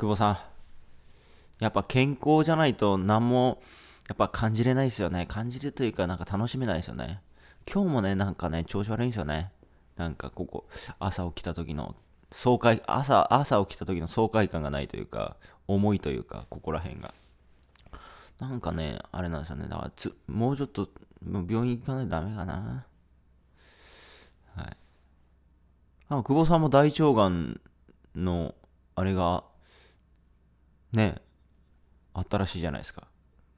久保さん。やっぱ健康じゃないと何も、やっぱ感じれないですよね。感じるというか、なんか楽しめないですよね。今日もね、なんかね、調子悪いんですよね。なんかここ、朝起きた時の、爽快、朝、朝起きた時の爽快感がないというか、重いというか、ここら辺が。なんかね、あれなんですよね。だからつ、もうちょっと、もう病院行かないとダメかな。はい。あ久保さんも大腸がんの、あれがねあったらしいじゃないですか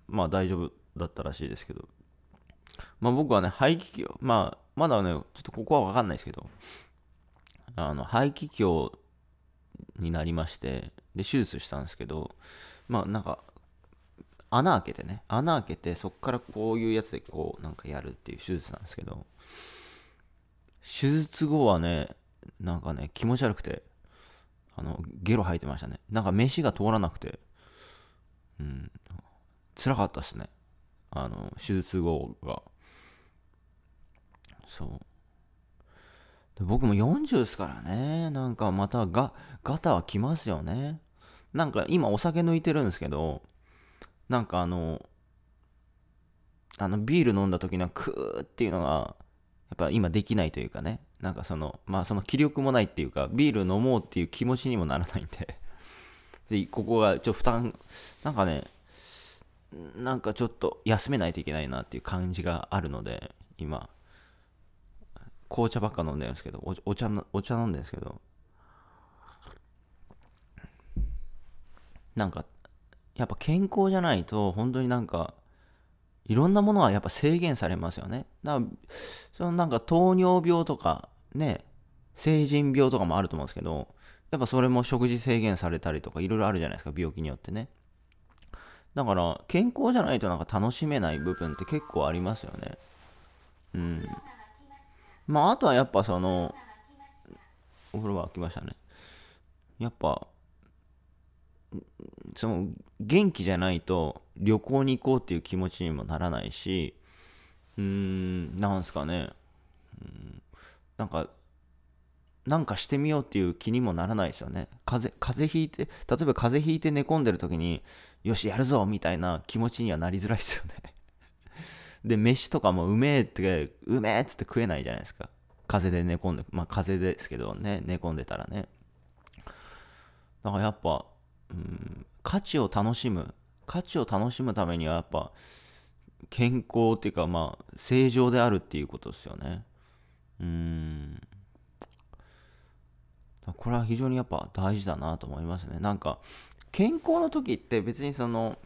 まあ大丈夫だったらしいですけどまあ僕はね排気機まあまだねちょっとここは分かんないですけどあの排気胸になりましてで手術したんですけどまあなんか穴開けてね穴開けてそっからこういうやつでこうなんかやるっていう手術なんですけど手術後はねなんかね気持ち悪くてあの、ゲロ吐いてましたね。なんか飯が通らなくて、うん、辛かったっすね。あの、手術後が。そう。僕も40っすからね、なんかまたが、ガタは来ますよね。なんか今お酒抜いてるんですけど、なんかあの、あのビール飲んだ時のクーっていうのが、やっぱ今できないというかね、なんかその、まあその気力もないっていうか、ビール飲もうっていう気持ちにもならないんで で、ここがちょっと負担、なんかね、なんかちょっと休めないといけないなっていう感じがあるので、今、紅茶ばっか飲んでるんですけど、おお茶お茶飲んでるんですけど、なんか、やっぱ健康じゃないと、本当になんか、いろんなものはやっぱ制限されますよね。だから、そのなんか糖尿病とか、ね、成人病とかもあると思うんですけど、やっぱそれも食事制限されたりとか、いろいろあるじゃないですか、病気によってね。だから、健康じゃないとなんか楽しめない部分って結構ありますよね。うん。まあ、あとはやっぱその、お風呂が沸きましたね。やっぱ、その元気じゃないと旅行に行こうっていう気持ちにもならないしうーんなんすかねうんなんかなんかしてみようっていう気にもならないですよね風風邪ひいて例えば風邪ひいて寝込んでる時によしやるぞみたいな気持ちにはなりづらいですよね で飯とかもうめえってうめえっつって食えないじゃないですか風邪で寝込んでまあ風邪ですけどね寝込んでたらねだからやっぱうん価値を楽しむ価値を楽しむためにはやっぱ健康っていうかまあ正常であるっていうことですよねうんこれは非常にやっぱ大事だなと思いますねなんか健康の時って別にその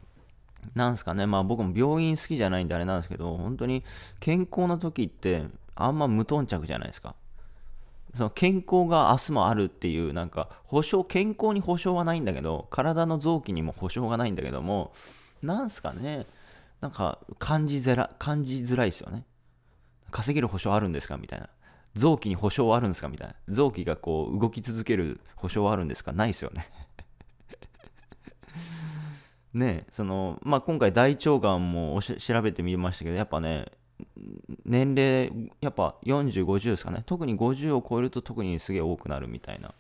なんすかねまあ僕も病院好きじゃないんであれなんですけど本当に健康な時ってあんま無頓着じゃないですかその健康が明日もあるっていうなんか保証健康に保証はないんだけど体の臓器にも保証がないんだけどもなんすかねなんか感じづら感じづらいですよね稼げる保証あるんですかみたいな臓器に保証はあるんですかみたいな臓器がこう動き続ける保証はあるんですかないですよね ねそのまあ今回大腸がんも調べてみましたけどやっぱね年齢やっぱ4050ですかね特に50を超えると特にすげえ多くなるみたいな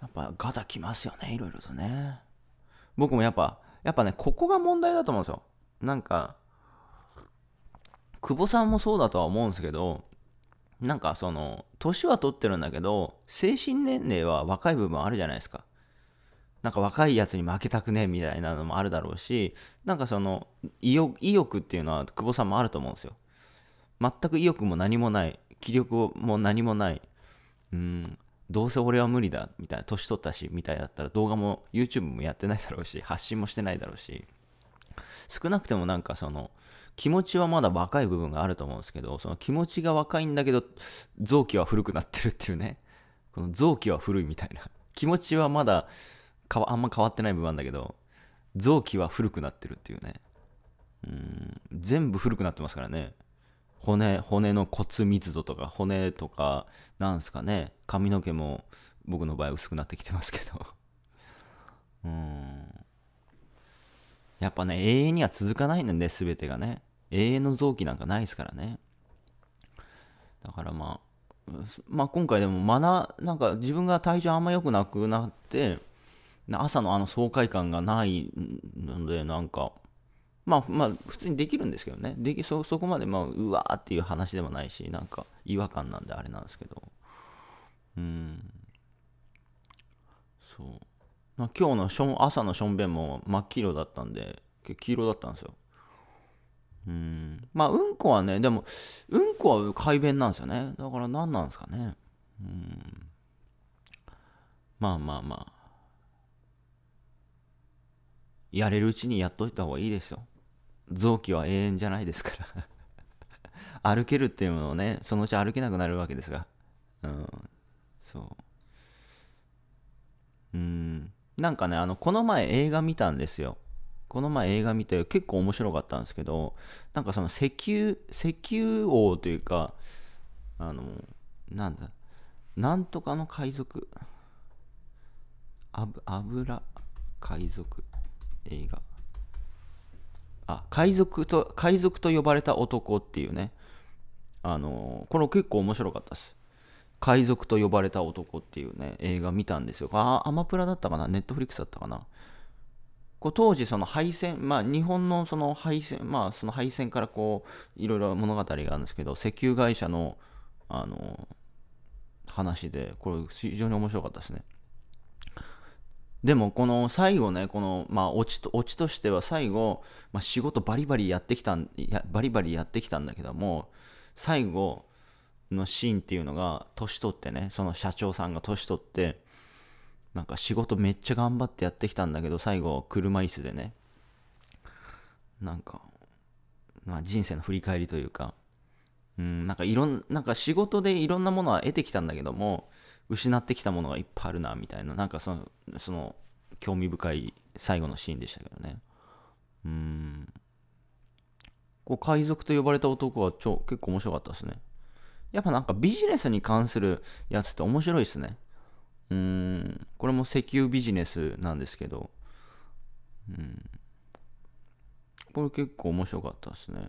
やっぱガタきますよねいろいろとね僕もやっぱやっぱねここが問題だと思うんですよなんか久保さんもそうだとは思うんですけどなんかその年は取ってるんだけど精神年齢は若い部分あるじゃないですかなんか若いやつに負けたくねえみたいなのもあるだろうし、なんかその意欲っていうのは久保さんもあると思うんですよ。全く意欲も何もない、気力も何もない、うん、どうせ俺は無理だみたいな、年取ったしみたいだったら動画も YouTube もやってないだろうし、発信もしてないだろうし、少なくてもなんかその気持ちはまだ若い部分があると思うんですけど、その気持ちが若いんだけど、臓器は古くなってるっていうね、この臓器は古いみたいな、気持ちはまだ、かわあんま変わってない部分だけど臓器は古くなってるっていうねうん全部古くなってますからね骨骨の骨密度とか骨とかなんすかね髪の毛も僕の場合薄くなってきてますけど うんやっぱね永遠には続かないんで全てがね永遠の臓器なんかないですからねだからまあまあ今回でもナなんか自分が体調あんま良くなくなって朝のあの爽快感がないので、なんか、まあまあ、普通にできるんですけどね、できそそこまで、まあ、うわーっていう話でもないし、なんか違和感なんであれなんですけど、うん、そう。まあ、今日のしょん朝のしょんべんも真っ黄色だったんで、黄色だったんですよ。うん、まあ、うんこはね、でも、うんこは快便なんですよね。だから何なんですかね。うん、まあまあまあ。やれるうちにやっといた方がいいですよ。臓器は永遠じゃないですから 歩けるっていうものをね、そのうち歩けなくなるわけですが。うん。そう。うん。なんかね、あの、この前映画見たんですよ。この前映画見て結構面白かったんですけど、なんかその石油、石油王というか、あの、なんだ、なんとかの海賊。あぶ、油海賊。映画。あ、海賊と、海賊と呼ばれた男っていうね。あのー、この結構面白かったです。海賊と呼ばれた男っていうね、映画見たんですよ。あ、アマプラだったかなネットフリックスだったかなこう当時その敗戦、まあ日本のその敗戦、まあその敗戦からこう、いろいろ物語があるんですけど、石油会社の、あのー、話で、これ非常に面白かったですね。でもこの最後ねこのまあオチとオチとしては最後、まあ、仕事バリバリやってきたバリバリやってきたんだけども最後のシーンっていうのが年取ってねその社長さんが年取ってなんか仕事めっちゃ頑張ってやってきたんだけど最後車椅子でねなんか、まあ、人生の振り返りというかうんなんかいろんなんか仕事でいろんなものは得てきたんだけども失ってきたものがいっぱいあるなみたいななんかそのその興味深い最後のシーンでしたけどねうんこう海賊と呼ばれた男は超結構面白かったですねやっぱなんかビジネスに関するやつって面白いですねうんこれも石油ビジネスなんですけどうんこれ結構面白かったですね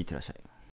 いってらっしゃい。